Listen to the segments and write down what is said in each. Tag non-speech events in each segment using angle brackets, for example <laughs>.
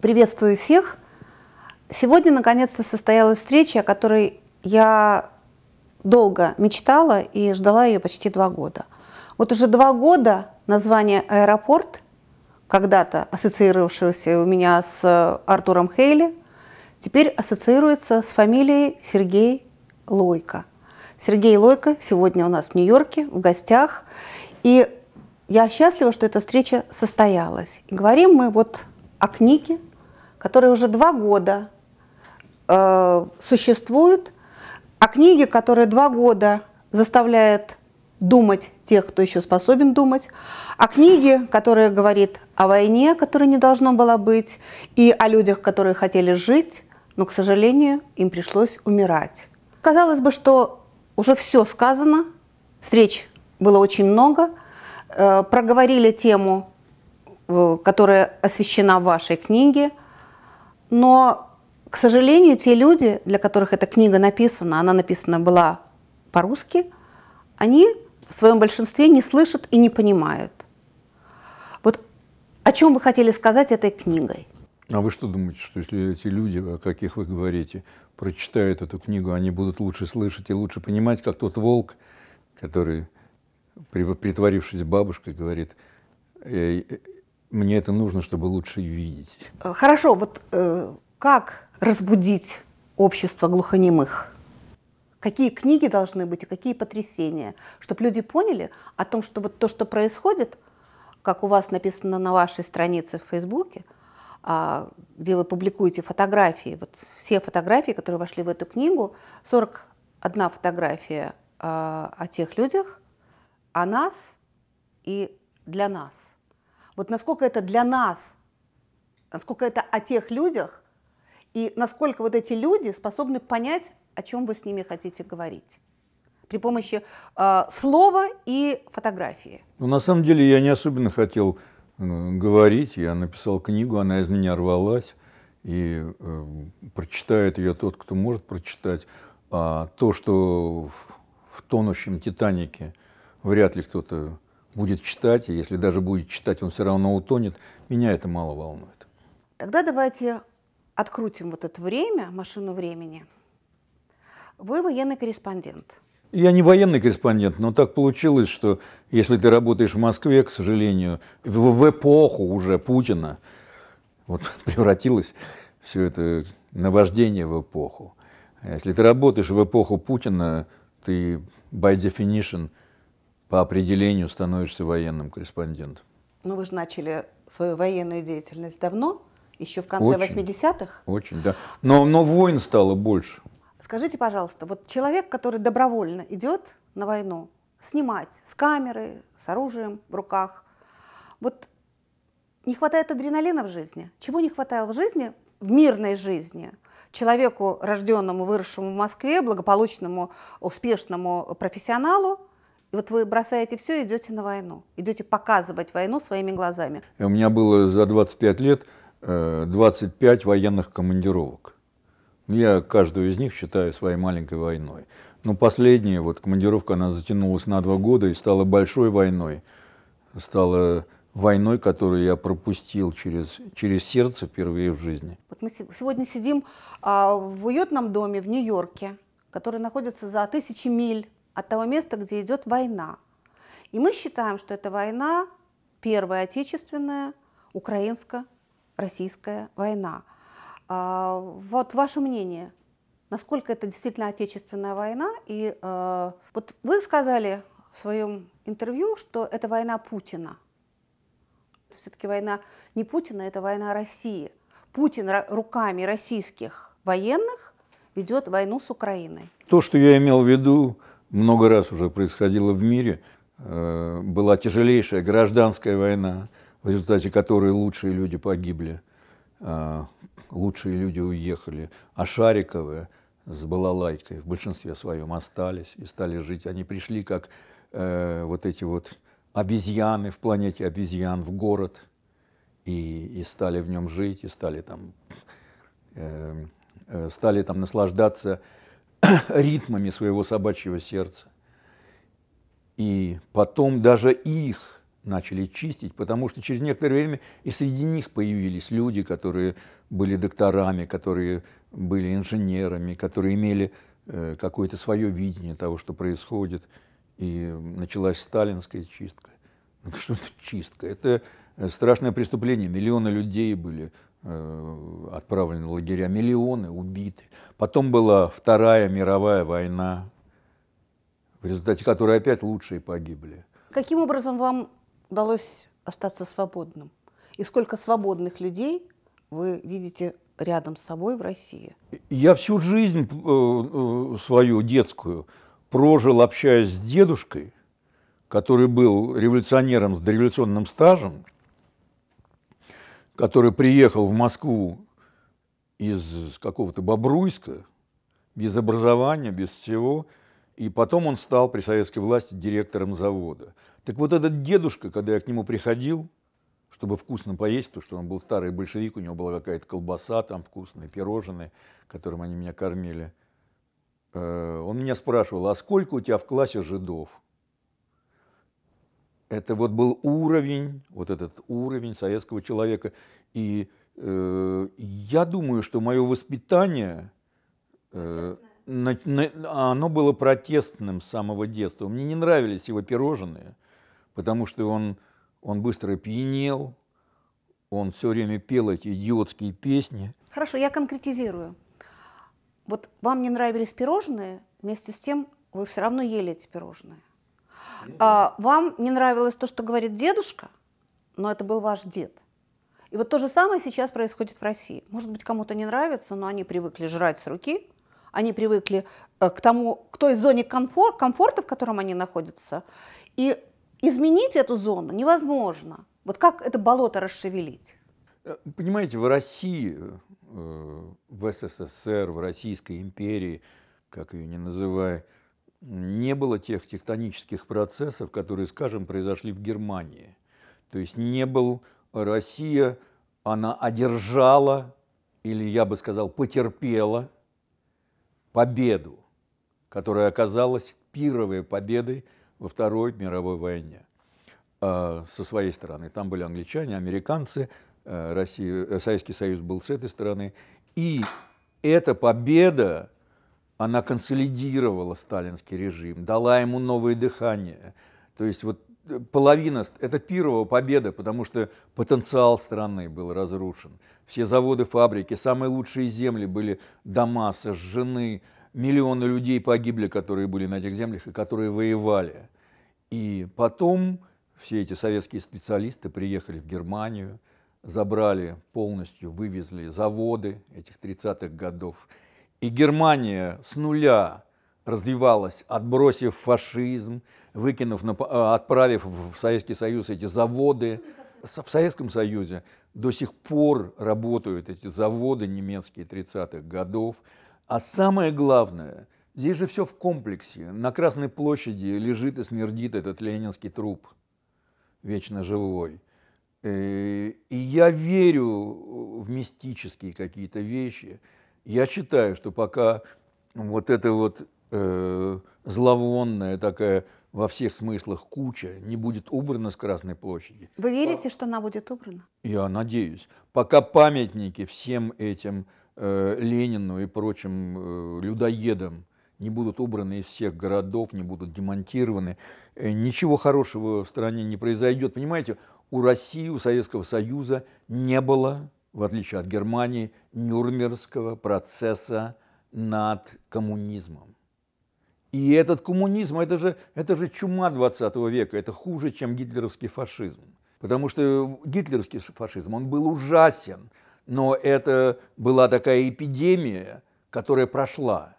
Приветствую всех. Сегодня наконец-то состоялась встреча, о которой я долго мечтала и ждала ее почти два года. Вот уже два года название «Аэропорт», когда-то ассоциировавшегося у меня с Артуром Хейли, теперь ассоциируется с фамилией Сергей Лойко. Сергей Лойко сегодня у нас в Нью-Йорке, в гостях. И я счастлива, что эта встреча состоялась. И говорим мы вот о книге, которые уже два года э, существует, а книги, которые два года заставляют думать тех, кто еще способен думать, а книги, которые говорит о войне, которая не должно было быть, и о людях, которые хотели жить, но, к сожалению, им пришлось умирать. Казалось бы, что уже все сказано, встреч было очень много, э, проговорили тему, э, которая освещена в вашей книге – но, к сожалению, те люди, для которых эта книга написана, она написана была по-русски, они в своем большинстве не слышат и не понимают. Вот о чем вы хотели сказать этой книгой? А вы что думаете, что если эти люди, о каких вы говорите, прочитают эту книгу, они будут лучше слышать и лучше понимать, как тот волк, который, притворившись бабушкой, говорит, мне это нужно, чтобы лучше видеть. Э, хорошо, вот э, как разбудить общество глухонемых? Какие книги должны быть и какие потрясения, чтобы люди поняли о том, что вот то, что происходит, как у вас написано на вашей странице в Фейсбуке, а, где вы публикуете фотографии, вот все фотографии, которые вошли в эту книгу, 41 фотография а, о тех людях, о нас и для нас. Вот насколько это для нас, насколько это о тех людях, и насколько вот эти люди способны понять, о чем вы с ними хотите говорить при помощи э, слова и фотографии. Ну, на самом деле я не особенно хотел э, говорить, я написал книгу, она из меня рвалась, и э, прочитает ее тот, кто может прочитать. А то, что в, в тонущем Титанике вряд ли кто-то будет читать, и если даже будет читать, он все равно утонет, меня это мало волнует. Тогда давайте открутим вот это время, машину времени. Вы военный корреспондент. Я не военный корреспондент, но так получилось, что если ты работаешь в Москве, к сожалению, в, в эпоху уже Путина, вот <laughs> превратилось все это наваждение в эпоху. А если ты работаешь в эпоху Путина, ты by definition – по определению становишься военным корреспондентом. Ну, вы же начали свою военную деятельность давно, еще в конце 80-х. Очень, да. Но, но войн стало больше. Скажите, пожалуйста, вот человек, который добровольно идет на войну, снимать с камеры, с оружием в руках, вот не хватает адреналина в жизни. Чего не хватало в жизни, в мирной жизни, человеку, рожденному, выросшему в Москве, благополучному, успешному профессионалу, и вот вы бросаете все и идете на войну. Идете показывать войну своими глазами. Э, у меня было за 25 лет 25 э, военных командировок. Ну, я каждую из них считаю своей маленькой войной. Но последняя вот командировка, она затянулась на два года и стала большой войной. Стала войной, которую я пропустил через, через сердце впервые в жизни. Вот мы сегодня сидим а, в уютном доме в Нью-Йорке, который находится за тысячи миль от того места, где идет война. И мы считаем, что эта война первая отечественная украинско-российская война. А, вот ваше мнение, насколько это действительно отечественная война? И а, вот вы сказали в своем интервью, что это война Путина. Все-таки война не Путина, это война России. Путин руками российских военных ведет войну с Украиной. То, что я имел в виду много раз уже происходило в мире. Э, была тяжелейшая гражданская война, в результате которой лучшие люди погибли, а, лучшие люди уехали, а Шариковы с балалайкой в большинстве своем остались и стали жить. Они пришли как э, вот эти вот обезьяны в планете обезьян в город и, и стали в нем жить, и стали там, э, стали там наслаждаться <coughs> ритмами своего собачьего сердца. И потом даже их начали чистить, потому что через некоторое время и среди них появились люди, которые были докторами, которые были инженерами, которые имели э, какое-то свое видение того, что происходит. И началась сталинская чистка. Ну, что это чистка? Это э, страшное преступление. Миллионы людей были Э, отправлены в лагеря, миллионы убиты. Потом была Вторая мировая война, в результате которой опять лучшие погибли. Каким образом вам удалось остаться свободным? И сколько свободных людей вы видите рядом с собой в России? Я всю жизнь э, э, свою детскую прожил, общаясь с дедушкой, который был революционером с дореволюционным стажем – который приехал в Москву из какого-то Бобруйска, без образования, без всего, и потом он стал при советской власти директором завода. Так вот этот дедушка, когда я к нему приходил, чтобы вкусно поесть, потому что он был старый большевик, у него была какая-то колбаса там вкусная, пирожные, которым они меня кормили, э, он меня спрашивал, а сколько у тебя в классе жидов? Это вот был уровень, вот этот уровень советского человека. И э, я думаю, что мое воспитание, э, на, на, оно было протестным с самого детства. Мне не нравились его пирожные, потому что он, он быстро пьянел, он все время пел эти идиотские песни. Хорошо, я конкретизирую. Вот вам не нравились пирожные, вместе с тем вы все равно ели эти пирожные. А, вам не нравилось то, что говорит дедушка, но это был ваш дед. И вот то же самое сейчас происходит в России. Может быть, кому-то не нравится, но они привыкли жрать с руки, они привыкли э, к тому, к той зоне комфор- комфорта, в котором они находятся. И изменить эту зону невозможно. Вот как это болото расшевелить? Э, понимаете, в России, э, в СССР, в Российской империи, как ее не называй, не было тех тектонических процессов, которые, скажем, произошли в Германии. То есть не был Россия, она одержала, или я бы сказал, потерпела победу, которая оказалась пировой победой во Второй мировой войне а, со своей стороны. Там были англичане, американцы, э, Россия, э, Советский Союз был с этой стороны. И эта победа она консолидировала сталинский режим, дала ему новое дыхание. То есть вот э, половина, это Пирова победа, потому что потенциал страны был разрушен. Все заводы, фабрики, самые лучшие земли были дома сожжены, миллионы людей погибли, которые были на этих землях и которые воевали. И потом все эти советские специалисты приехали в Германию, забрали полностью, вывезли заводы этих 30-х годов – и Германия с нуля развивалась, отбросив фашизм, выкинув, а, отправив в Советский Союз эти заводы. В Советском Союзе до сих пор работают эти заводы немецкие 30-х годов. А самое главное, здесь же все в комплексе. На Красной площади лежит и смердит этот ленинский труп, вечно живой. Э, и я верю в мистические какие-то вещи – я считаю, что пока вот эта вот э, зловонная такая во всех смыслах куча не будет убрана с Красной площади. Вы верите, что она будет убрана? Я надеюсь. Пока памятники всем этим э, Ленину и прочим э, людоедам не будут убраны из всех городов, не будут демонтированы, э, ничего хорошего в стране не произойдет. Понимаете, у России, у Советского Союза не было в отличие от Германии, Нюрнбергского процесса над коммунизмом. И этот коммунизм, это же, это же чума 20 века, это хуже, чем гитлеровский фашизм. Потому что гитлеровский фашизм, он был ужасен, но это была такая эпидемия, которая прошла.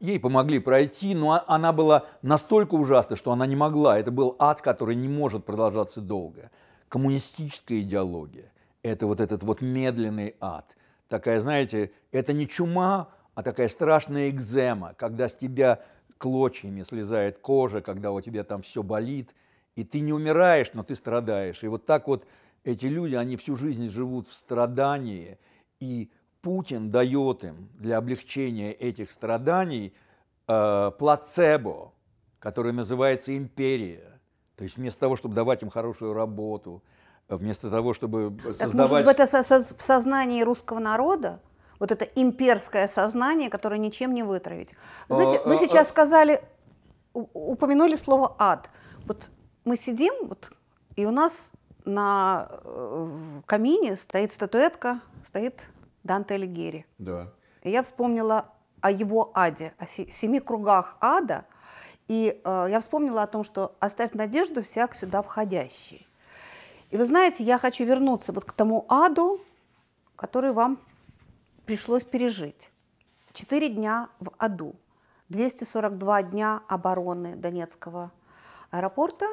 Ей помогли пройти, но а, она была настолько ужасна, что она не могла. Это был ад, который не может продолжаться долго. Коммунистическая идеология это вот этот вот медленный ад. Такая, знаете, это не чума, а такая страшная экзема, когда с тебя клочьями слезает кожа, когда у тебя там все болит, и ты не умираешь, но ты страдаешь. И вот так вот эти люди, они всю жизнь живут в страдании, и Путин дает им для облегчения этих страданий э, плацебо, которое называется империя. То есть вместо того, чтобы давать им хорошую работу, вместо того, чтобы создавать... Так, может это в сознании русского народа, вот это имперское сознание, которое ничем не вытравить. Вы знаете, а, вы а, сейчас а. сказали, упомянули слово «ад». Вот мы сидим, вот, и у нас на э, камине стоит статуэтка, стоит Данте Алигьери. Да. И я вспомнила о его аде, о семи кругах ада, и э, я вспомнила о том, что «оставь надежду всяк сюда входящий». И вы знаете, я хочу вернуться вот к тому аду, который вам пришлось пережить. Четыре дня в аду, 242 дня обороны Донецкого аэропорта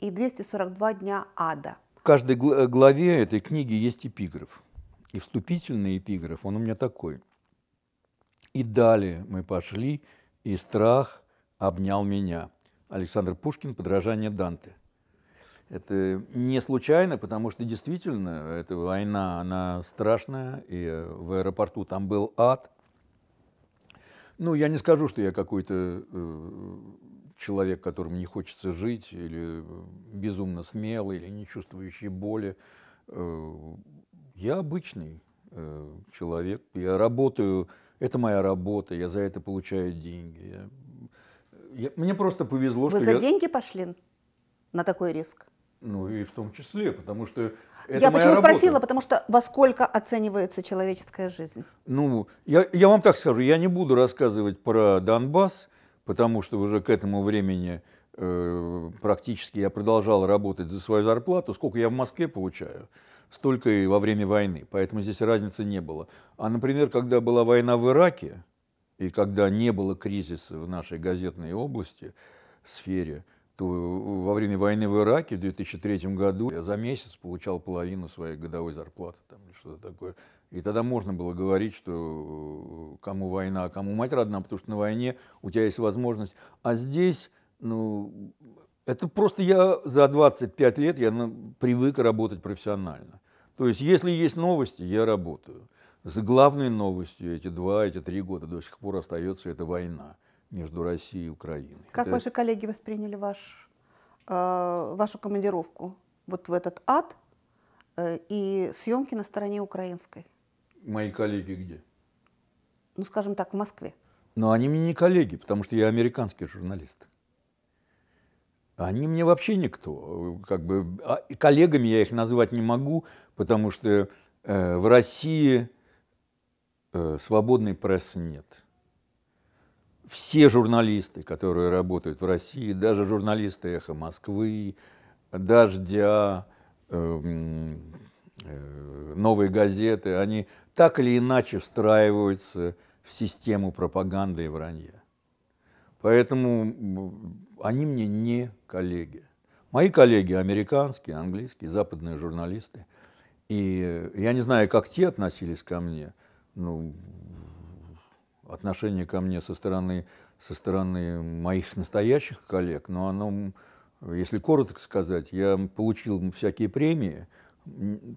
и 242 дня ада. В каждой э, главе этой книги есть эпиграф. И вступительный эпиграф, он у меня такой. «И далее мы пошли, и страх обнял меня». Александр Пушкин, подражание Данте – это не случайно, потому что действительно эта война, она страшная, и в аэропорту там был ад. Ну, я не скажу, что я какой-то э, человек, которому не хочется жить, или безумно смелый, или не чувствующий боли. Э, я обычный э, человек, я работаю, это моя работа, я за это получаю деньги. Я, я, мне просто повезло, Вы что за я... деньги пошли на такой риск? Ну и в том числе, потому что это Я почему работа. спросила, потому что во сколько оценивается человеческая жизнь? Ну, я, я вам так скажу, я не буду рассказывать про Донбасс, потому что уже к этому времени э, практически я продолжал работать за свою зарплату. Сколько я в Москве получаю, столько и во время войны, поэтому здесь разницы не было. А, например, когда была война в Ираке, и когда не было кризиса в нашей газетной области, сфере – то во время войны в Ираке в 2003 году я за месяц получал половину своей годовой зарплаты там, или что-то такое. И тогда можно было говорить, что э, кому война, а кому мать родна, потому что на войне у тебя есть возможность. А здесь, ну, это просто я за 25 лет я ну, привык работать профессионально. То есть, если есть новости, я работаю. С главной новостью эти два, эти три года до сих пор остается эта война между Россией и Украиной. Как Это... ваши коллеги восприняли ваш, э, вашу командировку вот в этот ад э, и съемки на стороне украинской? Мои коллеги где? Ну, скажем так, в Москве. Но они мне не коллеги, потому что я американский журналист. Они мне вообще никто. Как бы, а, коллегами я их назвать не могу, потому что э, в России э, свободной прессы нет все журналисты, которые работают в России, даже журналисты «Эхо Москвы», «Дождя», эм, э, «Новые газеты», они так или иначе встраиваются в систему пропаганды и вранья. Поэтому они мне не коллеги. Мои коллеги американские, английские, западные журналисты. И я не знаю, как те относились ко мне. Ну, отношение ко мне со стороны, со стороны моих настоящих коллег, но оно, если коротко сказать, я получил всякие премии,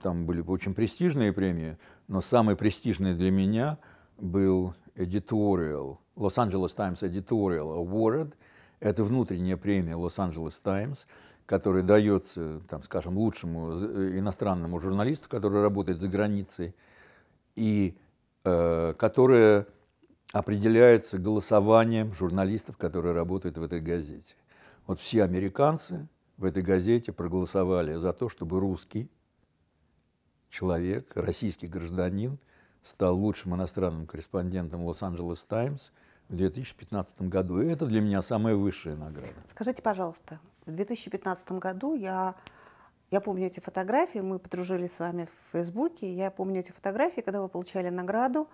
там были очень престижные премии, но самый престижный для меня был editorial, Los-Angeles Times Editorial Award. Это внутренняя премия Los-Angeles Times, которая дается, там, скажем, лучшему э, иностранному журналисту, который работает за границей, и э, которая определяется голосованием журналистов, которые работают в этой газете. Вот все американцы в этой газете проголосовали за то, чтобы русский человек, российский гражданин, стал лучшим иностранным корреспондентом Лос-Анджелес Таймс в 2015 году. И это для меня самая высшая награда. Скажите, пожалуйста, в 2015 году я, я помню эти фотографии, мы подружились с вами в Фейсбуке, я помню эти фотографии, когда вы получали награду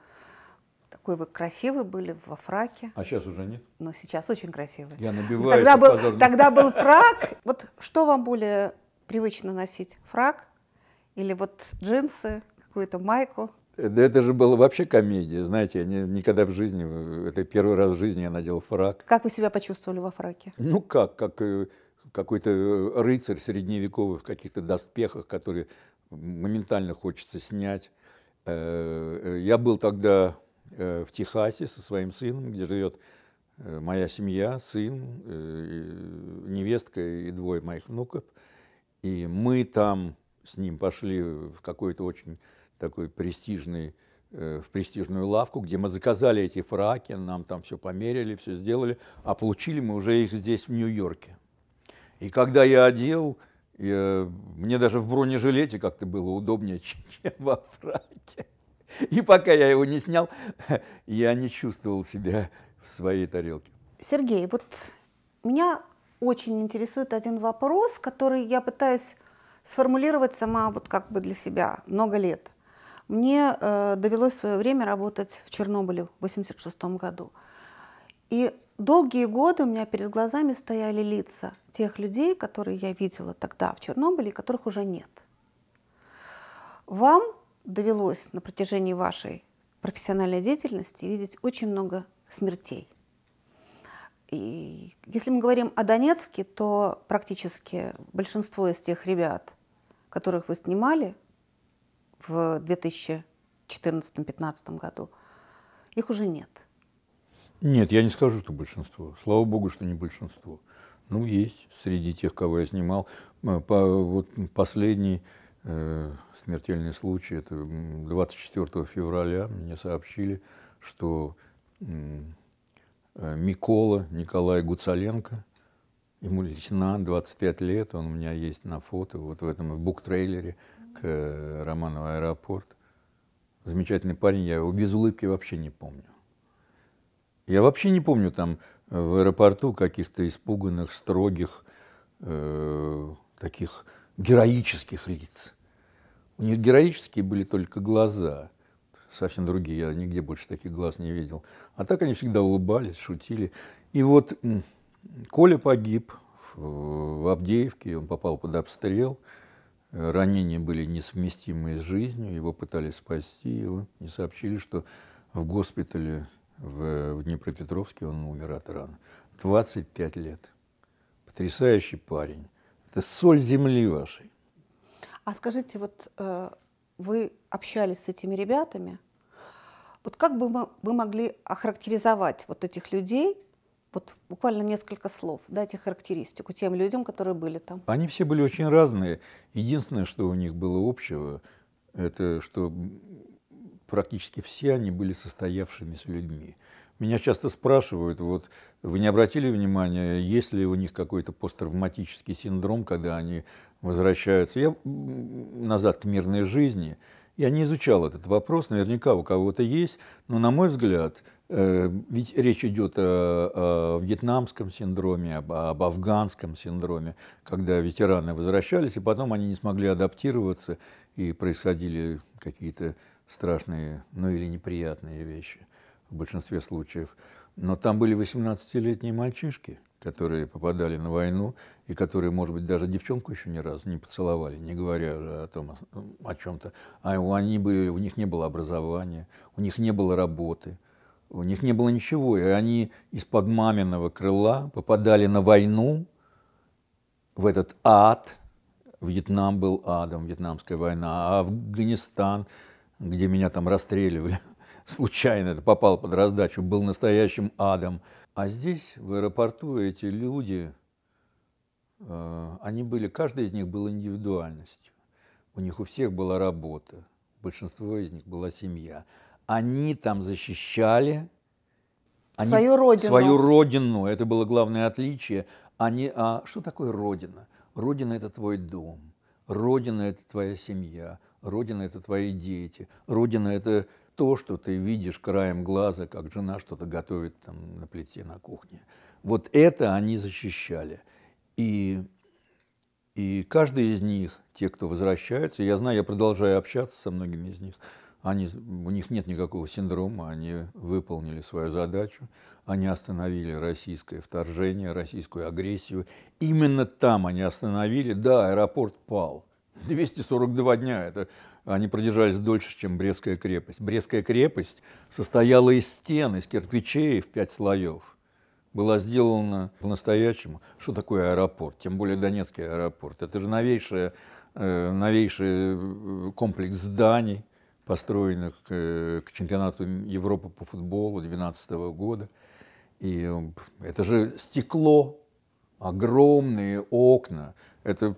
какой вы красивый были во фраке. А сейчас уже нет? Но сейчас очень красивый. Я набиваю. тогда был, тогда <laughs> был фрак. Вот что вам более привычно носить? Фрак или вот джинсы, какую-то майку? Да это же было вообще комедия, знаете, я не, никогда в жизни, это первый раз в жизни я надел фрак. Как вы себя почувствовали во фраке? Ну как, как э, какой-то э, рыцарь средневековый в каких-то доспехах, который моментально хочется снять. Э, я был тогда Э, в Техасе со своим сыном, где живет э, моя семья, сын, э, невестка и двое моих внуков. И мы там с ним пошли в какой-то очень такой престижный в престижную лавку, где мы заказали эти фраки, нам там все померили, все сделали, а получили мы уже их здесь, в Нью-Йорке. И когда я одел, я, мне даже в бронежилете как-то было удобнее, <laughs> чем во фраке. И пока я его не снял, <laughs> я не чувствовал себя в своей тарелке. Сергей, вот меня очень интересует один вопрос, который я пытаюсь сформулировать сама вот как бы для себя много лет. Мне э, довелось в свое время работать в Чернобыле в 1986 году. И долгие годы у меня перед глазами стояли лица тех людей, которые я видела тогда в Чернобыле, которых уже нет. Вам довелось на протяжении вашей профессиональной деятельности видеть очень много смертей. И если мы говорим о Донецке, то практически большинство из тех ребят, которых вы снимали в 2014-2015 году, их уже нет. Нет, я не скажу, что большинство. Слава богу, что не большинство. Ну, есть среди тех, кого я снимал. Э, по, вот последний Э, смертельный случай. Это 24 февраля мне сообщили, что э, Микола Николай Гуцаленко, ему лейтенант, 25 лет, он у меня есть на фото, вот в этом буктрейлере к э, Романову аэропорт. Замечательный парень, я его без улыбки вообще не помню. Я вообще не помню там в аэропорту каких-то испуганных, строгих, э, таких героических лиц. У них героические были только глаза, совсем другие, я нигде больше таких глаз не видел. А так они всегда улыбались, шутили. И вот Коля погиб в Авдеевке, он попал под обстрел, ранения были несовместимые с жизнью, его пытались спасти, его не сообщили, что в госпитале в, Днепропетровске он умер от ран. 25 лет. Потрясающий парень. Это соль земли вашей. А скажите, вот э, вы общались с этими ребятами, вот как бы мы, вы могли охарактеризовать вот этих людей, вот буквально несколько слов, дать их характеристику тем людям, которые были там. Они все были очень разные. Единственное, что у них было общего, это что практически все они были состоявшимися людьми. Меня часто спрашивают, вот вы не обратили внимания, есть ли у них какой-то посттравматический синдром, когда они возвращаются я назад к мирной жизни. Я не изучал этот вопрос, наверняка у кого-то есть, но на мой взгляд, э, ведь речь идет о, о вьетнамском синдроме, об, об афганском синдроме, когда ветераны возвращались, и потом они не смогли адаптироваться, и происходили какие-то страшные, ну или неприятные вещи в большинстве случаев, но там были 18-летние мальчишки, которые попадали на войну и которые, может быть, даже девчонку еще ни разу не поцеловали, не говоря уже о том, о чем-то. А у, они были, у них не было образования, у них не было работы, у них не было ничего. И они из-под маминого крыла попадали на войну, в этот ад. Вьетнам был адом, Вьетнамская война, а Афганистан, где меня там расстреливали <laughs> – случайно попал под раздачу, был настоящим адом. А здесь, в аэропорту, эти люди, э, они были, каждый из них был индивидуальностью. У них у всех была работа, большинство из них была семья. Они там защищали они, свою родину. Свою родину, это было главное отличие. Они, а что такое родина? Родина – это твой дом, родина – это твоя семья, родина – это твои дети, родина – это то, что ты видишь краем глаза, как жена что-то готовит там на плите на кухне. Вот это они защищали. И, и каждый из них, те, кто возвращается, я знаю, я продолжаю общаться со многими из них, они, у них нет никакого синдрома, они выполнили свою задачу, они остановили российское вторжение, российскую агрессию. Именно там они остановили, да, аэропорт пал. 242 дня, это они продержались дольше, чем Брестская крепость. Брестская крепость состояла из стен, из кирпичей в пять слоев. Была сделана по-настоящему. Что такое аэропорт? Тем более Донецкий аэропорт. Это же новейшая, э, новейший э, комплекс зданий, построенных э, к чемпионату Европы по футболу 2012 года. И это же стекло, огромные окна. Это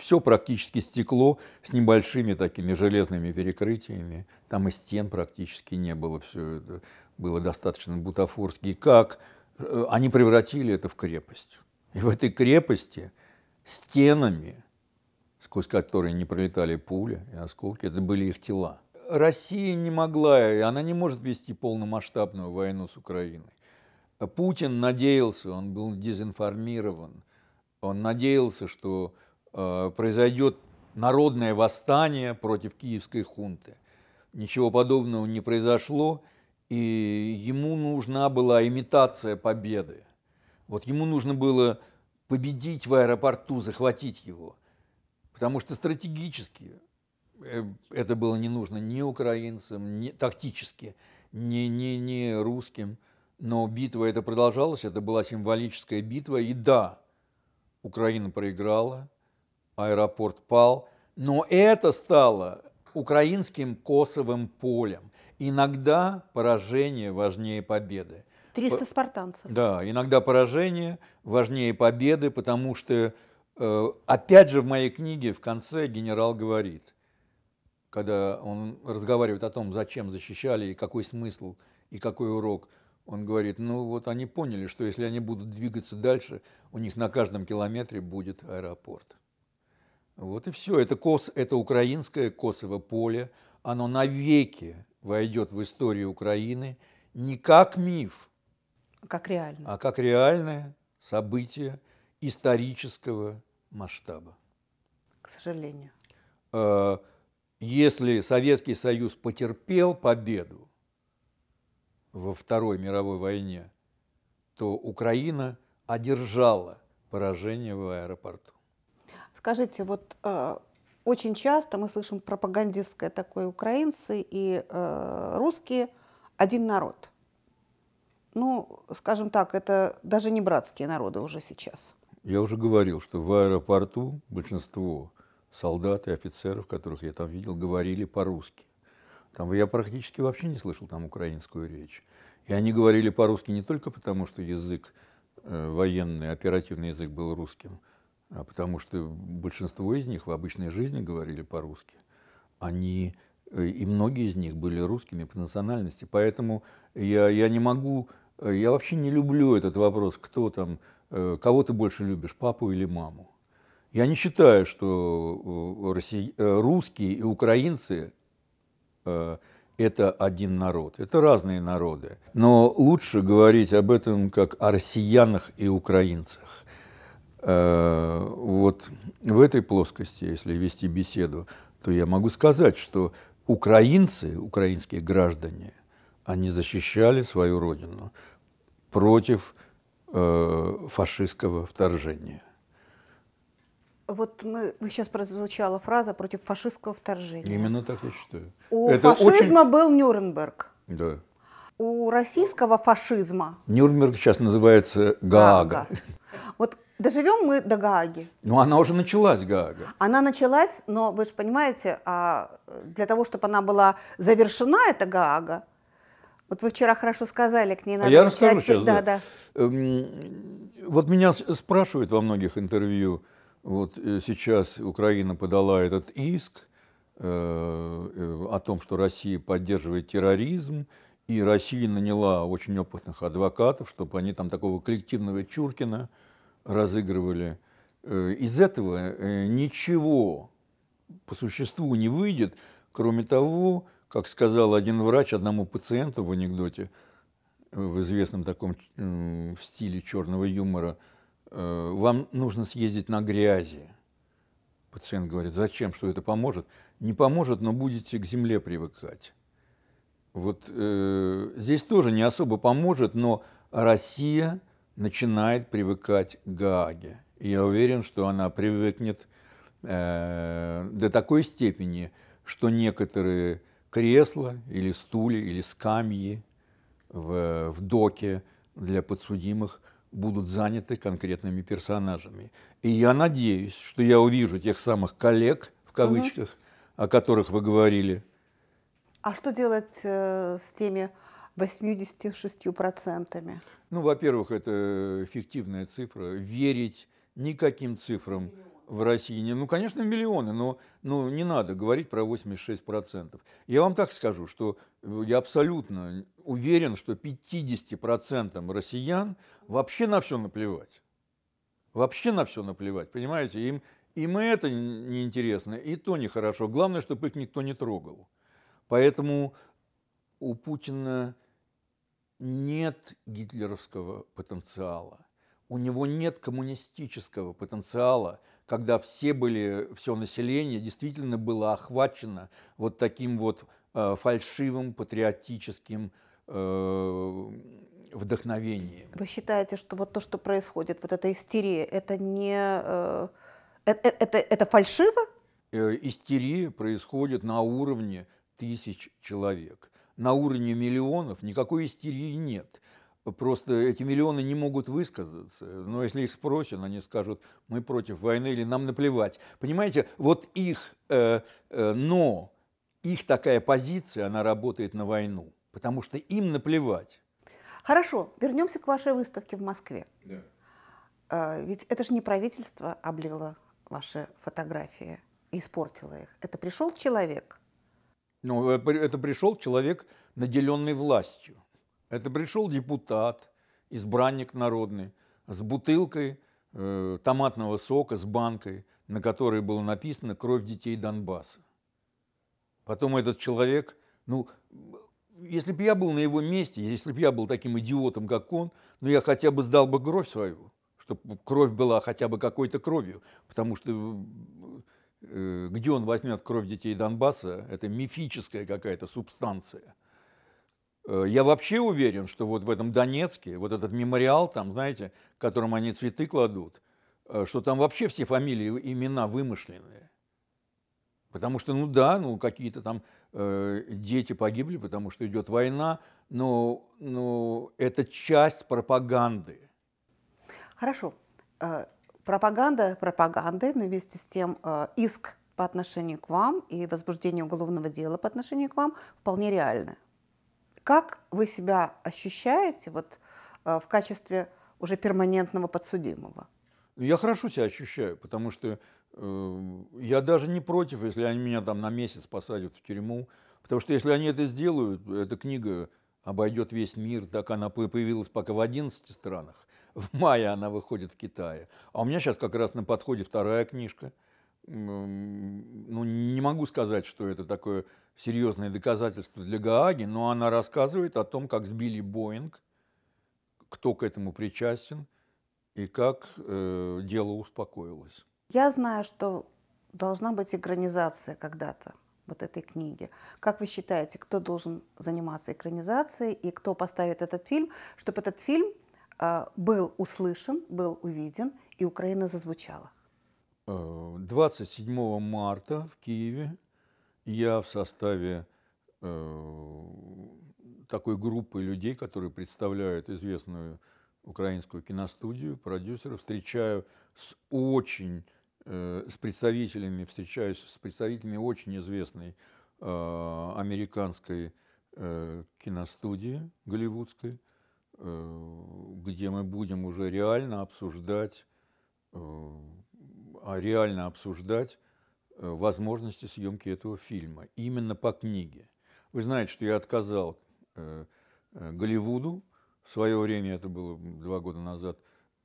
все практически стекло с небольшими такими железными перекрытиями. Там и стен практически не было. Все это было достаточно бутафорски. как э, они превратили это в крепость. И в этой крепости стенами, сквозь которые не пролетали пули и осколки, это были их тела. Россия не могла, и она не может вести полномасштабную войну с Украиной. Путин надеялся, он был дезинформирован, он надеялся, что Э, произойдет народное восстание против киевской хунты. Ничего подобного не произошло, и ему нужна была имитация победы. Вот ему нужно было победить в аэропорту, захватить его. Потому что стратегически э, это было не нужно ни украинцам, ни тактически, ни, ни, ни русским. Но битва это продолжалась, это была символическая битва. И да, Украина проиграла – аэропорт пал, но это стало украинским косовым полем. Иногда поражение важнее победы. 300 спартанцев. Да, иногда поражение важнее победы, потому что, э, опять же, в моей книге в конце генерал говорит, когда он разговаривает о том, зачем защищали и какой смысл и какой урок, он говорит, ну вот они поняли, что если они будут двигаться дальше, у них на каждом километре будет аэропорт. Вот и все. Это, кос, это украинское Косово поле. Оно навеки войдет в историю Украины не как миф, а как реальное. а как реальное событие исторического масштаба. К сожалению. А, если Советский Союз потерпел победу во Второй мировой войне, то Украина одержала поражение в аэропорту. Скажите, вот э, очень часто мы слышим пропагандистское такое украинцы и э, русские один народ. Ну, скажем так, это даже не братские народы уже сейчас. Я уже говорил, что в аэропорту большинство солдат и офицеров, которых я там видел, говорили по-русски. Там я практически вообще не слышал там украинскую речь. И они говорили по-русски не только потому, что язык э, военный, оперативный язык был русским, а потому что большинство из них в обычной жизни говорили по-русски. Они э, и многие из них были русскими по национальности, поэтому я, я не могу, э, я вообще не люблю этот вопрос, кто там, э, кого ты больше любишь, папу или маму. Я не считаю, что россия, русские и украинцы это один народ. Это разные народы. Но лучше говорить об этом как о россиянах и украинцах. Э, вот в этой плоскости, если вести беседу, то я могу сказать, что украинцы, украинские граждане, они защищали свою родину против э, фашистского вторжения. Вот мы, сейчас прозвучала фраза против фашистского вторжения. Именно так я считаю. У Это фашизма очень... был Нюрнберг. Да. У российского фашизма. Нюрнберг сейчас называется Гаага. Гаага. Вот Доживем мы до Гааги. Ну, она уже началась, Гаага. Она началась, но вы же понимаете, а, для того, чтобы она была завершена, эта Гаага, вот вы вчера хорошо сказали, к ней а надо... А я расскажу сейчас, да. да. да. Эм, вот меня спрашивают во многих интервью, вот э, сейчас Украина подала этот иск э, э, о том, что Россия поддерживает терроризм, и Россия наняла очень опытных адвокатов, чтобы они там такого коллективного Чуркина, разыгрывали. Э, из этого э, ничего по существу не выйдет, кроме того, как сказал один врач одному пациенту в анекдоте, э, в известном таком в стиле черного юмора, вам нужно съездить на грязи. Пациент говорит, зачем, что это поможет? Не поможет, но будете к земле привыкать. Вот э, здесь тоже не особо поможет, но Россия начинает привыкать к Гааге. И я уверен, что она привыкнет э, до такой степени, что некоторые кресла или стулья или скамьи в, в доке для подсудимых будут заняты конкретными персонажами. И я надеюсь, что я увижу тех самых коллег, в кавычках, угу. о которых вы говорили. А что делать э, с теми 86%. Ну, во-первых, это фиктивная цифра. Верить никаким цифрам в России не... Ну, конечно, миллионы, но ну, не надо говорить про 86%. Я вам так скажу, что э, я абсолютно уверен, что 50% россиян вообще на все наплевать. Вообще на все наплевать, понимаете? Им, им и это неинтересно, и то нехорошо. Главное, чтобы их никто не трогал. Поэтому у Путина нет гитлеровского потенциала, у него нет коммунистического потенциала, когда все были, все население действительно было охвачено вот таким вот э, фальшивым патриотическим э, вдохновением. Вы считаете, что вот то, что происходит, вот эта истерия, это не... Э, это, э, это, это фальшиво? Э, истерия происходит на уровне тысяч человек – на уровне миллионов, никакой истерии нет. Просто эти миллионы не могут высказаться. Но если их спросят, они скажут, мы против войны или нам наплевать. Понимаете, вот их, э, э, но их такая позиция, она работает на войну, потому что им наплевать. Хорошо, вернемся к вашей выставке в Москве. Да. А, ведь это же не правительство облило ваши фотографии и испортило их. Это пришел человек – ну, э, это пришел человек, наделенный властью. Это пришел депутат, избранник народный, с бутылкой э, томатного сока, с банкой, на которой было написано «Кровь детей Донбасса». Потом этот человек, ну, если бы я был на его месте, если бы я был таким идиотом, как он, ну, я хотя бы сдал бы кровь свою, чтобы кровь была хотя бы какой-то кровью, потому что Э, где он возьмет кровь детей Донбасса, это мифическая какая-то субстанция. Э, я вообще уверен, что вот в этом Донецке, вот этот мемориал там, знаете, которым они цветы кладут, э, что там вообще все фамилии, имена вымышленные. Потому что, ну да, ну какие-то там э, дети погибли, потому что идет война, но, но это часть пропаганды. Хорошо. Пропаганда пропаганды, но вместе с тем э, иск по отношению к вам и возбуждение уголовного дела по отношению к вам вполне реальны. Как вы себя ощущаете вот, э, в качестве уже перманентного подсудимого? Ну, я хорошо себя ощущаю, потому что э, я даже не против, если они меня там на месяц посадят в тюрьму, потому что если они это сделают, эта книга обойдет весь мир, так она появилась пока в 11 странах в мае она выходит в Китае. А у меня сейчас как раз на подходе вторая книжка. Ну, не могу сказать, что это такое серьезное доказательство для Гааги, но она рассказывает о том, как сбили Боинг, кто к этому причастен и как э, дело успокоилось. Я знаю, что должна быть экранизация когда-то вот этой книги. Как вы считаете, кто должен заниматься экранизацией и кто поставит этот фильм, чтобы этот фильм Э, был услышан, был увиден, и Украина зазвучала. 27 э, марта в Киеве я в составе э, такой группы людей, которые представляют известную украинскую киностудию, продюсеров, встречаю с очень, с представителями, встречаюсь с представителями очень известной американской киностудии голливудской – Э, где мы будем уже реально обсуждать, э, а реально обсуждать э, возможности съемки этого фильма, именно по книге. Вы знаете, что я отказал Голливуду, в свое время, это было два года назад,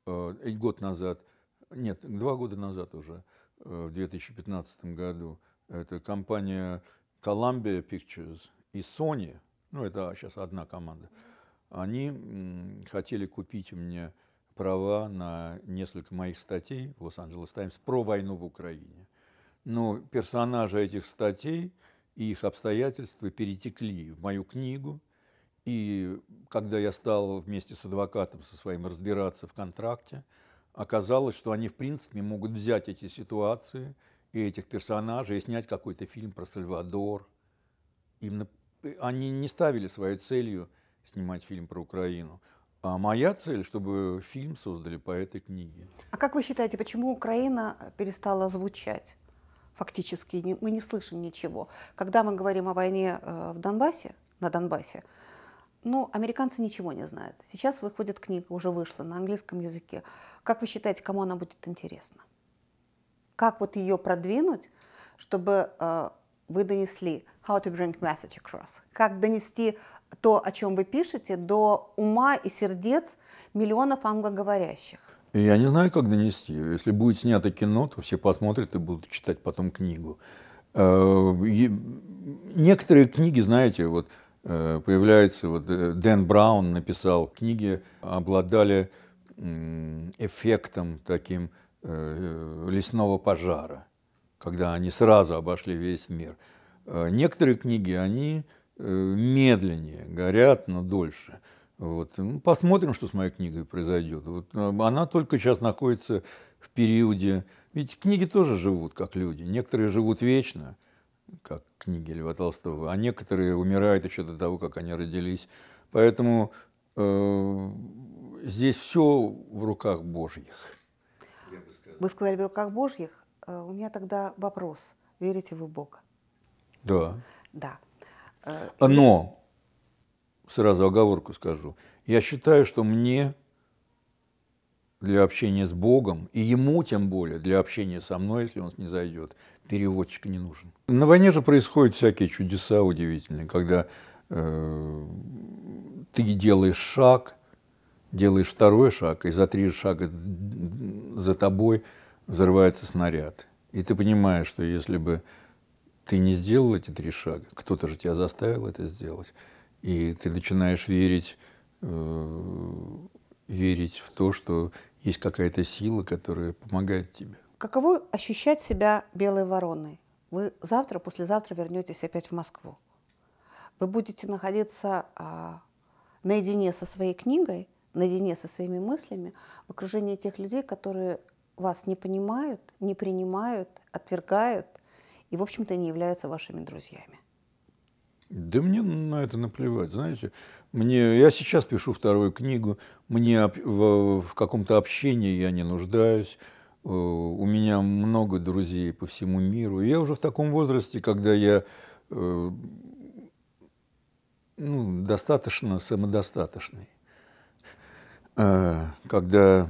год назад, нет, два года назад уже, в 2015 году, это компания Columbia Pictures и Sony, ну это сейчас а, одна команда, они хотели купить у меня права на несколько моих статей в Лос-Анджелес Таймс про войну в Украине. Но персонажи этих статей и их обстоятельства перетекли в мою книгу. И когда я стал вместе с адвокатом со своим разбираться в контракте, оказалось, что они, в принципе, могут взять эти ситуации и этих персонажей и снять какой-то фильм про Сальвадор. Им э, они не ставили своей целью – снимать фильм про Украину. А моя цель, чтобы фильм создали по этой книге. А как вы считаете, почему Украина перестала звучать? Фактически мы не слышим ничего. Когда мы говорим о войне э, в Донбассе, на Донбассе, ну, американцы ничего не знают. Сейчас выходит книга, уже вышла на английском языке. Как вы считаете, кому она будет интересна? Как вот ее продвинуть, чтобы э, вы донесли how to bring message across? Как донести то, о чем вы пишете, до ума и сердец миллионов англоговорящих. Я не знаю, как донести. Если будет снято кино, то все посмотрят и будут читать потом книгу. Э, некоторые книги, знаете, вот э, появляются. вот э, Дэн Браун написал, книги обладали эффектом таким лесного пожара, когда они сразу обошли весь мир. Некоторые книги, они Э, медленнее горят, но дольше. Вот. Ну, посмотрим, что с моей книгой произойдет. Вот э, она только сейчас находится в периоде... Ведь книги тоже живут, как люди. Некоторые живут вечно, как книги Льва Толстого, а некоторые умирают еще до того, как они родились. Поэтому э, здесь все в руках Божьих. Вы сказали в руках Божьих. Э, у меня тогда вопрос. Верите вы в Бога? Да. Да. А, но, сразу оговорку скажу, я считаю, что мне для общения с Богом, и ему тем более для общения со мной, если он не зайдет, переводчик не нужен. На войне же происходят всякие чудеса удивительные, когда э, ты делаешь шаг, делаешь второй шаг, и за три шага за тобой взрывается снаряд. И ты понимаешь, что если бы ты не сделал эти три шага, кто-то же тебя заставил это сделать. И ты начинаешь верить, э, верить в то, что есть какая-то сила, которая помогает тебе. Каково ощущать себя белой вороной? Вы завтра, послезавтра вернетесь опять в Москву. Вы будете находиться а, наедине со своей книгой, наедине со своими мыслями, в окружении тех людей, которые вас не понимают, не принимают, отвергают – и, в общем-то, не являются вашими друзьями? Да мне на это наплевать, знаете. Мне, я сейчас пишу вторую книгу, мне в, в каком-то общении я не нуждаюсь, э, у меня много друзей по всему миру. я уже в таком возрасте, когда я э, ну, достаточно самодостаточный, э, когда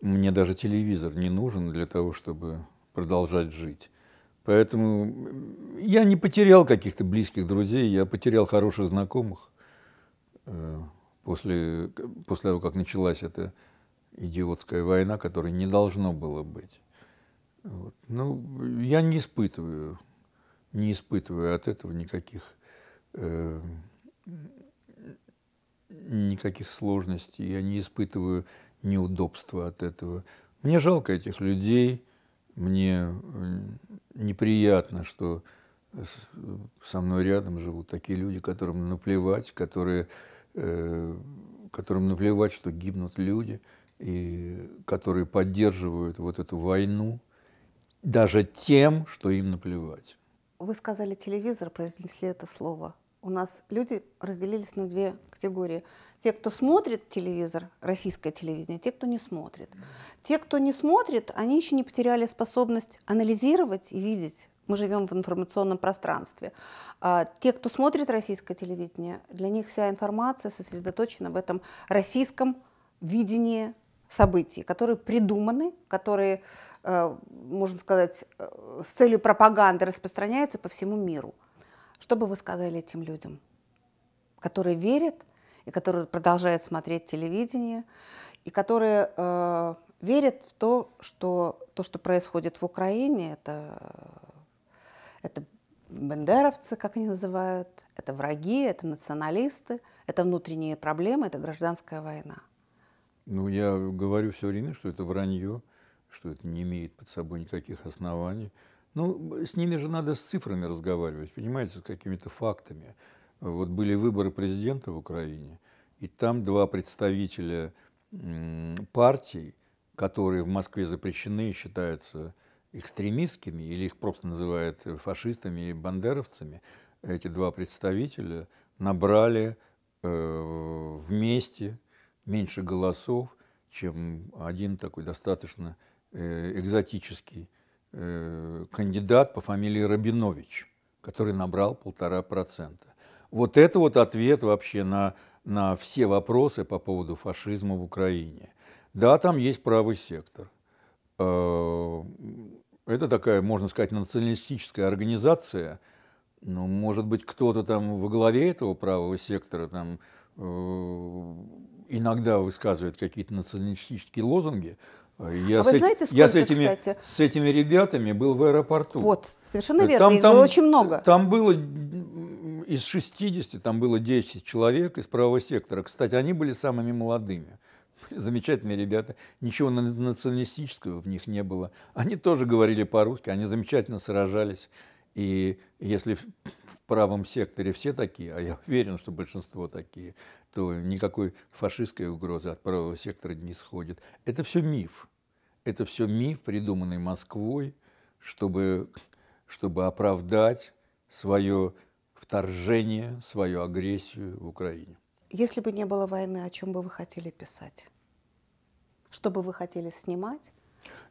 мне даже телевизор не нужен для того, чтобы продолжать жить. Поэтому я не потерял каких-то близких друзей, я потерял хороших знакомых э, после, после того, как началась эта идиотская война, которой не должно было быть. Вот. Ну, я не испытываю, не испытываю от этого никаких, э, никаких сложностей, я не испытываю неудобства от этого. Мне жалко этих людей – мне э, неприятно, что со мной рядом живут такие люди, которым наплевать, которые, э, которым наплевать, что гибнут люди, и которые поддерживают вот эту войну даже тем, что им наплевать. Вы сказали телевизор, произнесли это слово. У нас люди разделились на две категории – те, кто смотрит телевизор, российское телевидение, те, кто не смотрит. Те, кто не смотрит, они еще не потеряли способность анализировать и видеть. Мы живем в информационном пространстве. А те, кто смотрит российское телевидение, для них вся информация сосредоточена в этом российском видении событий, которые придуманы, которые, э, можно сказать, э, с целью пропаганды распространяются по всему миру. Что бы вы сказали этим людям, которые верят и которые продолжают смотреть телевидение, и которые э, верят в то, что то, что происходит в Украине, это, это бендеровцы, как они называют, это враги, это националисты, это внутренние проблемы, это гражданская война. Ну, я говорю все время, что это вранье, что это не имеет под собой никаких оснований. Ну, с ними же надо с цифрами разговаривать, понимаете, с какими-то фактами вот были выборы президента в Украине, и там два представителя партий, которые в Москве запрещены и считаются экстремистскими, или их просто называют фашистами и бандеровцами, эти два представителя набрали э, вместе меньше голосов, чем один такой достаточно э, экзотический э, кандидат по фамилии Рабинович, который набрал полтора процента. Вот это вот ответ вообще на, на все вопросы по поводу фашизма в Украине. Да, там есть правый сектор. Э, это такая, можно сказать, националистическая организация. Ну, может быть, кто-то там во главе этого правого сектора там э, иногда высказывает какие-то националистические лозунги, я, а с, вы знаете, сколько, я с этими, кстати? с этими ребятами был в аэропорту. Вот, совершенно э, верно, там, там, было очень много. Там было из 60, там было 10 человек из правого сектора. Кстати, они были самыми молодыми. Замечательные ребята. Ничего националистического в них не было. Они тоже говорили по-русски, они замечательно сражались. И если правом секторе все такие, а я <laughs> уверен, что большинство такие, то никакой фашистской угрозы от правого сектора не исходит. Это все миф. Это все миф, придуманный Москвой, чтобы, чтобы оправдать свое вторжение, свою агрессию в Украине. Если бы не было войны, о чем бы вы хотели писать? Что бы вы хотели снимать?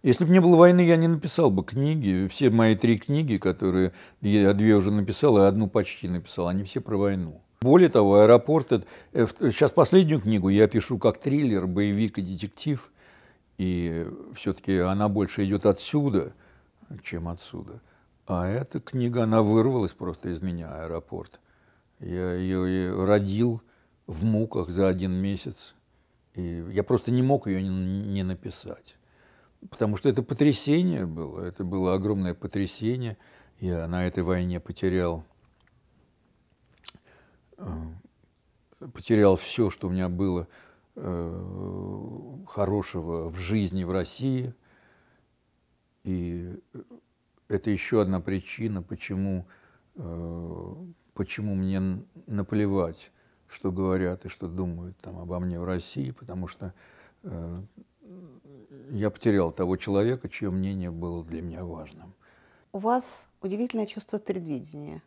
Если бы не было войны, я не написал бы книги. Все мои три книги, которые я две уже написал, и одну почти написал, они все про войну. Более того, аэропорт... Э, э, сейчас последнюю книгу я пишу как триллер, боевик и детектив. И все-таки она больше идет отсюда, чем отсюда. А эта книга, она вырвалась просто из меня, аэропорт. Я ее родил в муках за один месяц. И я просто не мог ее не написать потому что это потрясение было, это было огромное потрясение. Я на этой войне потерял, э, потерял все, что у меня было э, хорошего в жизни в России. И э, это еще одна причина, почему, почему мне наплевать, что говорят и что думают там обо мне в России, потому что я потерял того человека, чье мнение было для меня важным. У вас удивительное чувство предвидения,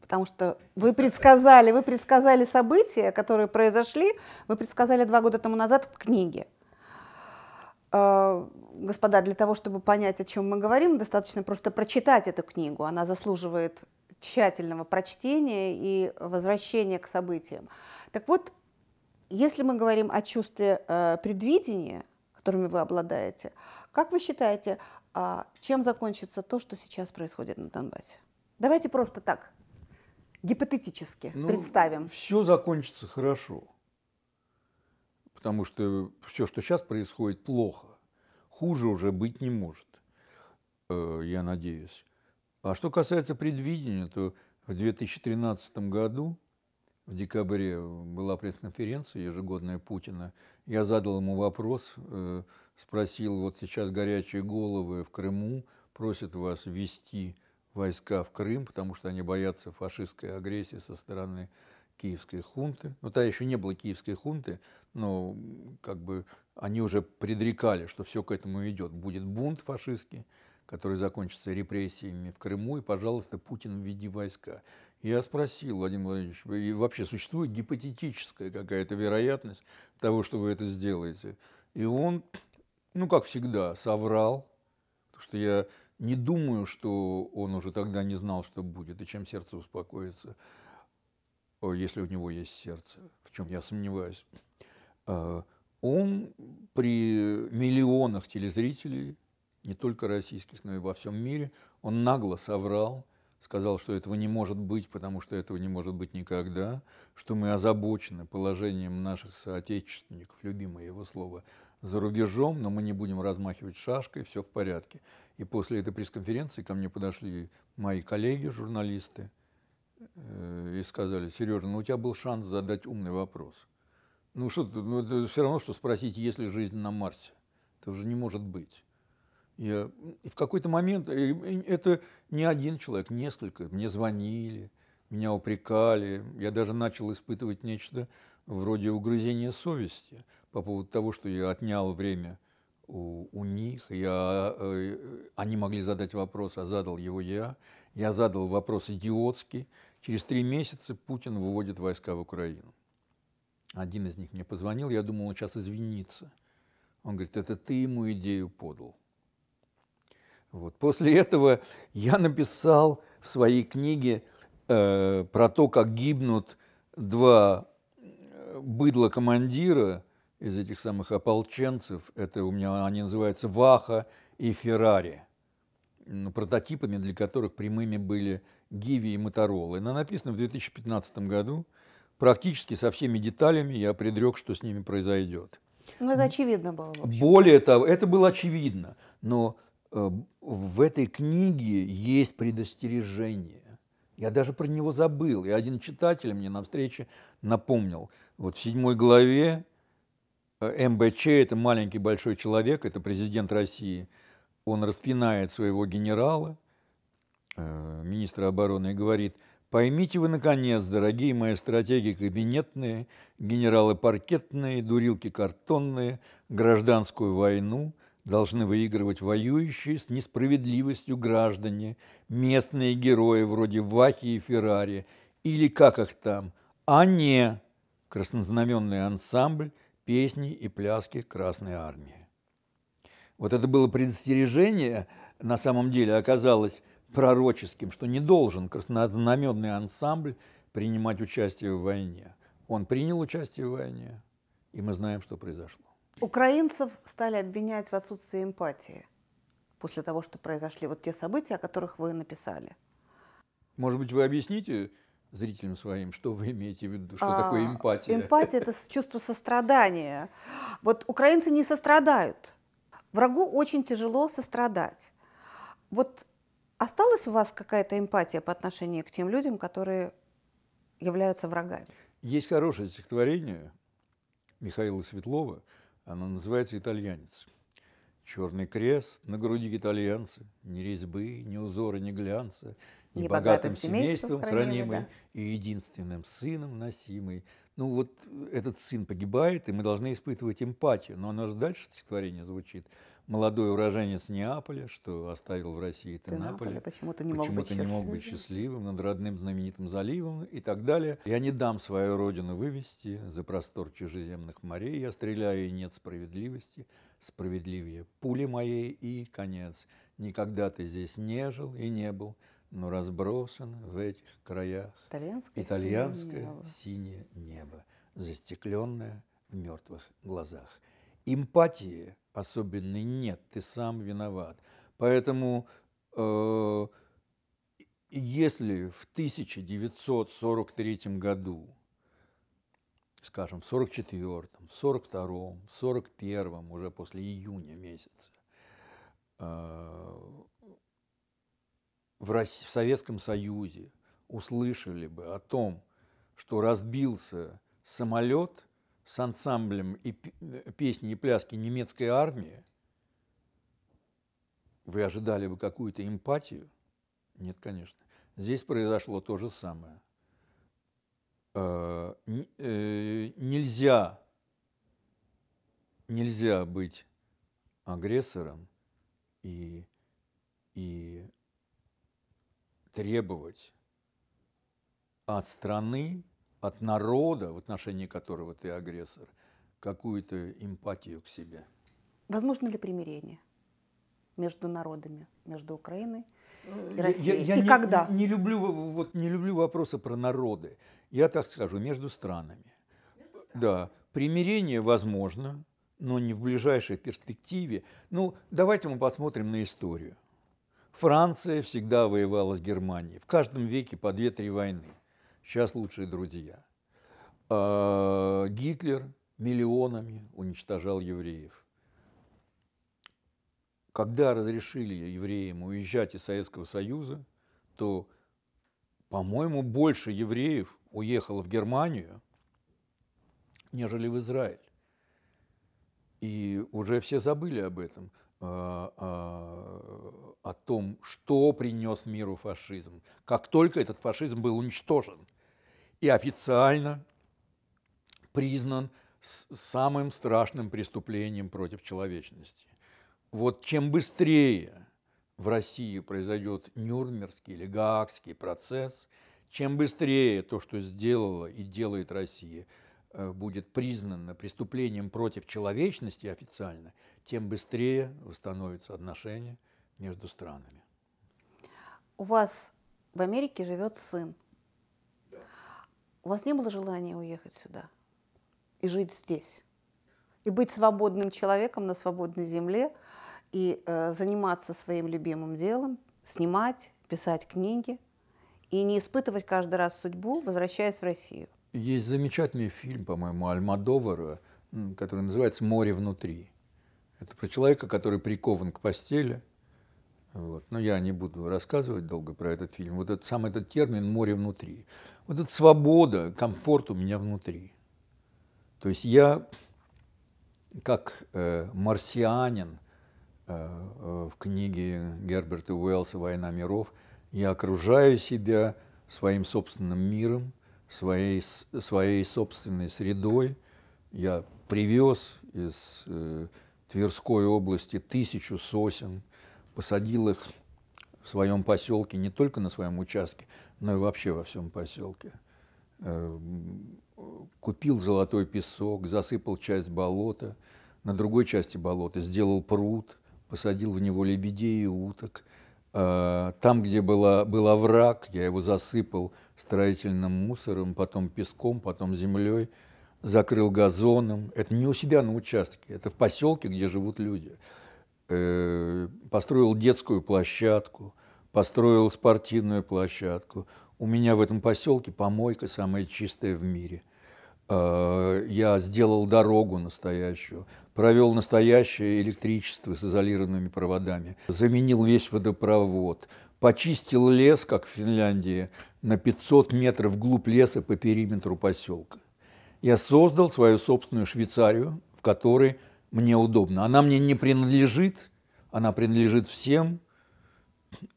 потому что вы предсказали, вы предсказали события, которые произошли, вы предсказали два года тому назад в книге. А, господа, для того, чтобы понять, о чем мы говорим, достаточно просто прочитать эту книгу. Она заслуживает тщательного прочтения и возвращения к событиям. Так вот, если мы говорим о чувстве э, предвидения, которыми вы обладаете. Как вы считаете, а, чем закончится то, что сейчас происходит на Донбассе? Давайте просто так, гипотетически ну, представим. Все закончится хорошо, потому что все, что сейчас происходит, плохо. Хуже уже быть не может, э, я надеюсь. А что касается предвидения, то в 2013 году в декабре была пресс-конференция ежегодная Путина. Я задал ему вопрос, э, спросил, вот сейчас горячие головы в Крыму просят вас ввести войска в Крым, потому что они боятся фашистской агрессии со стороны киевской хунты. Ну, тогда еще не было киевской хунты, но как бы они уже предрекали, что все к этому идет. Будет бунт фашистский, который закончится репрессиями в Крыму, и, пожалуйста, Путин, введи войска. Я спросил, Владимир Владимирович, и вообще существует гипотетическая какая-то вероятность того, что вы это сделаете? И он, ну, как всегда, соврал, потому что я не думаю, что он уже тогда не знал, что будет, и чем сердце успокоится, если у него есть сердце, в чем я сомневаюсь. А, он при миллионах телезрителей, не только российских, но и во всем мире, он нагло соврал – сказал, что этого не может быть, потому что этого не может быть никогда, что мы озабочены положением наших соотечественников, любимое его слово, за рубежом, но мы не будем размахивать шашкой, все в порядке. И после этой пресс-конференции ко мне подошли мои коллеги, журналисты, э, и сказали, Сережа, ну у тебя был шанс задать умный вопрос. Ну что, ну, это все равно, что спросить, есть ли жизнь на Марсе. Это уже не может быть. Э, и в какой-то момент э, это не один человек, несколько. Мне звонили, меня упрекали. Я даже начал испытывать нечто вроде угрызения совести по поводу того, что я отнял время у, у них. Я, э, они могли задать вопрос, а задал его я. Я задал вопрос идиотский. Через три месяца Путин выводит войска в Украину. Один из них мне позвонил, я думал, он сейчас извинится. Он говорит, это ты ему идею подал. Вот. После этого я написал в своей книге э, про то, как гибнут два э, быдла командира из этих самых ополченцев. Это у меня они называются Ваха и Феррари, ну, прототипами для которых прямыми были Гиви и Моторолы. Она написана в 2015 году. Практически со всеми деталями я предрек, что с ними произойдет. Ну, это очевидно было. Более того, это было очевидно. Но Э, в этой книге есть предостережение. Я даже про него забыл. И один читатель мне на встрече напомнил. Вот в седьмой главе э, МБЧ – это маленький большой человек, это президент России. Он распинает своего генерала, э, министра обороны, и говорит, «Поймите вы, наконец, дорогие мои стратеги кабинетные, генералы паркетные, дурилки картонные, гражданскую войну – должны выигрывать воюющие с несправедливостью граждане, местные герои вроде Вахи и Феррари, или как их там, а не краснознаменный ансамбль песни и пляски Красной Армии. Вот это было предостережение, на самом деле оказалось пророческим, что не должен краснознаменный ансамбль принимать участие в войне. Он принял участие в войне, и мы знаем, что произошло. Украинцев стали обвинять в отсутствии эмпатии после того, что произошли вот те события, о которых вы написали. Может быть, вы объясните зрителям своим, что вы имеете в виду, что а, такое эмпатия? Эмпатия – это чувство сострадания. Вот украинцы не сострадают. Врагу очень тяжело сострадать. Вот осталась у вас какая-то эмпатия по отношению к тем людям, которые являются врагами? Есть хорошее стихотворение Михаила Светлова – она называется «Итальянец». Черный крест на груди итальянца, ни резьбы, ни узора, ни глянца, ни богатым семейством хранимый, хранимый да. и единственным сыном носимый. Ну вот этот сын погибает, и мы должны испытывать эмпатию, но оно же дальше стихотворение звучит – молодой уроженец Неаполя, что оставил в России Тернополь. Почему-то не, мог почему быть не мог быть счастливым над родным знаменитым заливом и так далее. Я не дам свою родину вывести за простор чужеземных морей. Я стреляю, и нет справедливости. Справедливее пули моей и конец. Никогда ты здесь не жил и не был, но разбросан в этих краях итальянское, итальянское синее, небо. синее небо, застекленное в мертвых глазах. Эмпатия – особенный нет, ты сам виноват. Поэтому э, если в 1943 году, скажем, в 44, в 42, в 41, уже после июня месяца, э, в, России, в Советском Союзе услышали бы о том, что разбился самолет – с ансамблем и э, песни и пляски немецкой армии, вы ожидали бы какую-то эмпатию? Нет, конечно. Здесь произошло то же самое. Э, э, нельзя, нельзя быть агрессором и, и требовать от страны от народа, в отношении которого ты агрессор, какую-то эмпатию к себе. Возможно ли примирение между народами, между Украиной и Россией? Я, я и не, когда? Не люблю, вот, не люблю вопросы про народы. Я так скажу, между странами. Между странами. Да, примирение возможно, но не в ближайшей перспективе. Ну, давайте мы посмотрим на историю. Франция всегда воевала с Германией. В каждом веке по две-три войны сейчас лучшие друзья. А, Гитлер миллионами уничтожал евреев. Когда разрешили евреям уезжать из Советского Союза, то, по-моему, больше евреев уехало в Германию, нежели в Израиль. И уже все забыли об этом, а, а, о том, что принес миру фашизм, как только этот фашизм был уничтожен – и официально признан самым страшным преступлением против человечности. Вот чем быстрее в России произойдет Нюрнбергский или Гаагский процесс, чем быстрее то, что сделала и делает Россия, э, будет признано преступлением против человечности официально, тем быстрее восстановятся отношения между странами. У вас в Америке живет сын у вас не было желания уехать сюда и жить здесь, и быть свободным человеком на свободной земле, и э, заниматься своим любимым делом, снимать, писать книги, и не испытывать каждый раз судьбу, возвращаясь в Россию. Есть замечательный фильм, по-моему, Альмадовара, который называется «Море внутри». Это про человека, который прикован к постели. Вот. Но я не буду рассказывать долго про этот фильм. Вот этот, сам этот термин «море внутри» вот эта свобода, комфорт у меня внутри. То есть я, как э, марсианин э, э, в книге Герберта Уэллса «Война миров», я окружаю себя своим собственным миром, своей, своей собственной средой. Я привез из э, Тверской области тысячу сосен, посадил их в своем поселке, не только на своем участке – ну и вообще во всем поселке. Эм, купил золотой песок, засыпал часть болота, на другой части болота сделал пруд, посадил в него лебедей и уток. Э, там, где была, был овраг, я его засыпал строительным мусором, потом песком, потом землей, закрыл газоном. Это не у себя на участке, это в поселке, где живут люди. Э, построил детскую площадку – построил спортивную площадку. У меня в этом поселке помойка самая чистая в мире. Э, я сделал дорогу настоящую, провел настоящее электричество с изолированными проводами, заменил весь водопровод, почистил лес, как в Финляндии, на 500 метров вглубь леса по периметру поселка. Я создал свою собственную Швейцарию, в которой мне удобно. Она мне не принадлежит, она принадлежит всем –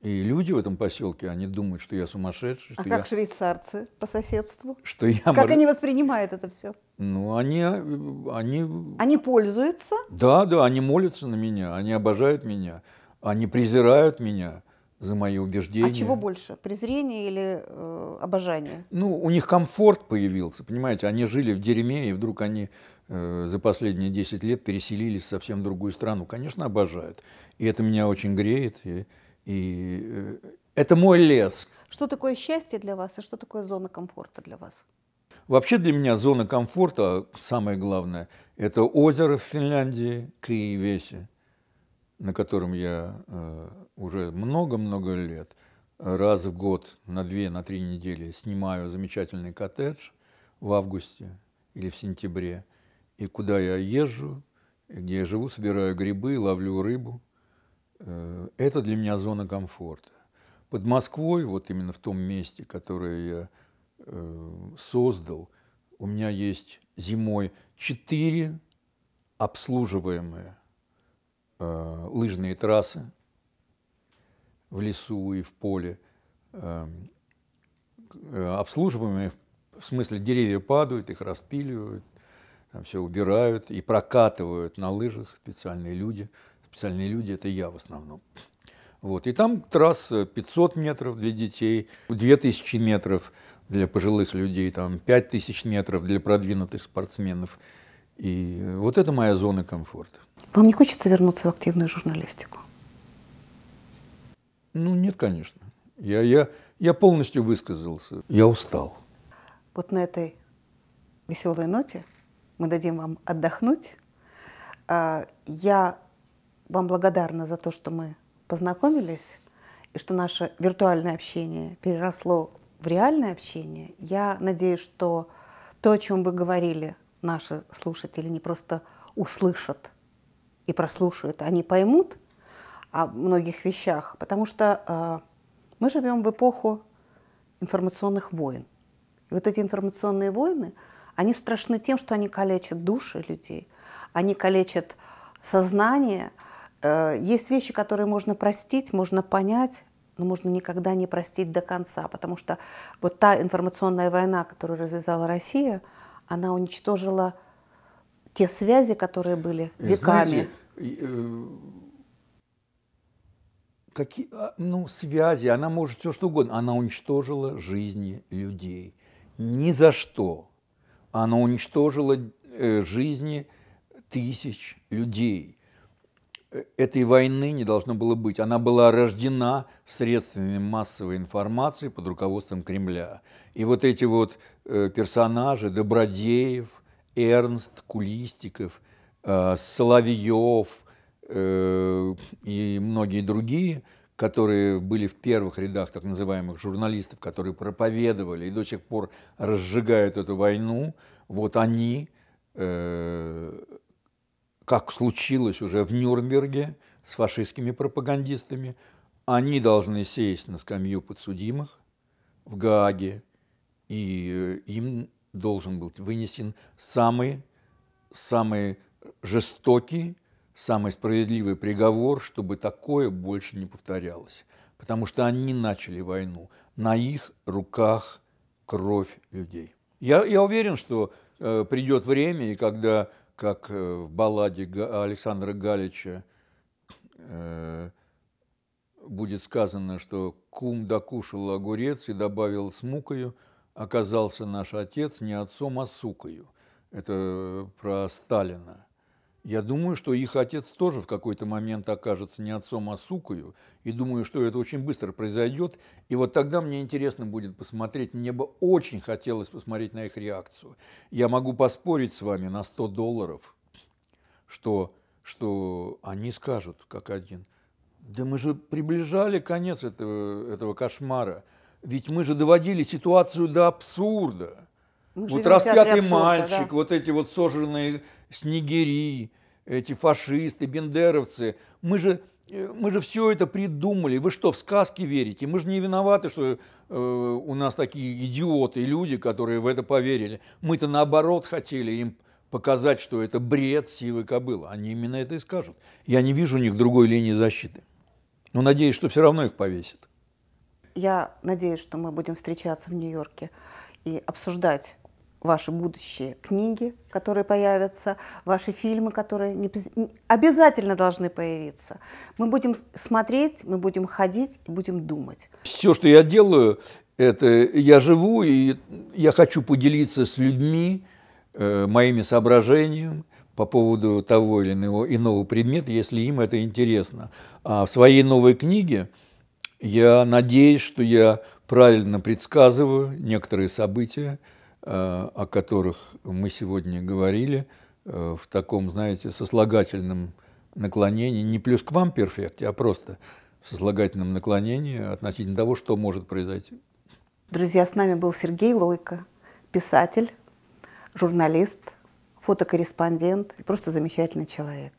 и люди в этом поселке, они думают, что я сумасшедший. А что а я... как швейцарцы по соседству? Что я... Как они воспринимают это все? Ну, они, они... Они пользуются? Да, да, они молятся на меня, они обожают меня, они презирают меня за мои убеждения. А чего больше, презрение или э, обожание? Ну, у них комфорт появился, понимаете, они жили в дерьме, и вдруг они э, за последние 10 лет переселились в совсем другую страну. Конечно, обожают. И это меня очень греет. И и э, это мой лес. Что такое счастье для вас и а что такое зона комфорта для вас? Вообще для меня зона комфорта, самое главное, это озеро в Финляндии, Киевесе, на котором я э, уже много-много лет, раз в год, на две, на три недели снимаю замечательный коттедж в августе или в сентябре. И куда я езжу, где я живу, собираю грибы, ловлю рыбу – Э, это для меня зона комфорта. Под Москвой, вот именно в том месте, которое я э, создал, у меня есть зимой четыре обслуживаемые э, лыжные трассы в лесу и в поле. Эм, обслуживаемые, в смысле, деревья падают, их распиливают, там все убирают и прокатывают на лыжах специальные люди – специальные люди, это я в основном. Вот. И там трасса 500 метров для детей, 2000 метров для пожилых людей, там 5000 метров для продвинутых спортсменов. И вот это моя зона комфорта. Вам не хочется вернуться в активную журналистику? Ну, нет, конечно. Я, я, я полностью высказался. Я устал. Вот на этой веселой ноте мы дадим вам отдохнуть. А, я вам благодарна за то, что мы познакомились и что наше виртуальное общение переросло в реальное общение. Я надеюсь, что то, о чем вы говорили, наши слушатели не просто услышат и прослушают, они поймут о многих вещах, потому что э, мы живем в эпоху информационных войн. И вот эти информационные войны, они страшны тем, что они калечат души людей, они калечат сознание, Э, есть вещи, которые можно простить, можно понять, но можно никогда не простить до конца, потому что вот та информационная война, которую развязала Россия, она уничтожила те связи, которые были веками. Знаете, э, какие, а, ну, связи, она может все что угодно. Она уничтожила жизни людей. Ни за что. Она уничтожила э, жизни тысяч людей этой войны не должно было быть. Она была рождена средствами массовой информации под руководством Кремля. И вот эти вот э, персонажи Добродеев, Эрнст, Кулистиков, э, Соловьев э, и многие другие, которые были в первых рядах так называемых журналистов, которые проповедовали и до сих пор разжигают эту войну, вот они как случилось уже в Нюрнберге с фашистскими пропагандистами, они должны сесть на скамью подсудимых в Гааге, и э, им должен быть вынесен самый, самый жестокий, самый справедливый приговор, чтобы такое больше не повторялось. Потому что они начали войну. На их руках кровь людей. Я, я уверен, что э, придет время, и когда как э, в балладе Александра Галича э, будет сказано, что кум докушал огурец и добавил с мукою, оказался наш отец не отцом, а сукою. Это э, про Сталина. Я думаю, что их отец тоже в какой-то момент окажется не отцом, а сукою, и думаю, что это очень быстро произойдет, и вот тогда мне интересно будет посмотреть, мне бы очень хотелось посмотреть на их реакцию. Я могу поспорить с вами на 100 долларов, что, что они скажут, как один, да мы же приближали конец этого, этого кошмара, ведь мы же доводили ситуацию до абсурда вот распятый мальчик, да? вот эти вот сожженные снегири, эти фашисты, бендеровцы. Мы же, э, мы же все это придумали. Вы что, в сказки верите? Мы же не виноваты, что э, у нас такие идиоты, люди, которые в это поверили. Мы-то наоборот хотели им показать, что это бред сивы кобылы. Они именно это и скажут. Я не вижу у них другой линии защиты. Но надеюсь, что все равно их повесят. Я надеюсь, что мы будем встречаться в Нью-Йорке и обсуждать ваши будущие книги, которые появятся, ваши фильмы, которые не, обязательно должны появиться. Мы будем смотреть, мы будем ходить и будем думать. Все, что я делаю, это я живу, и я хочу поделиться с людьми э, моими соображениями по поводу того или иного, иного предмета, если им это интересно. А в своей новой книге я надеюсь, что я правильно предсказываю некоторые события, Э, о которых мы сегодня говорили, э, в таком, знаете, сослагательном наклонении, не плюс к вам перфекте, а просто в сослагательном наклонении относительно того, что может произойти. Друзья, с нами был Сергей Лойко, писатель, журналист, фотокорреспондент просто замечательный человек.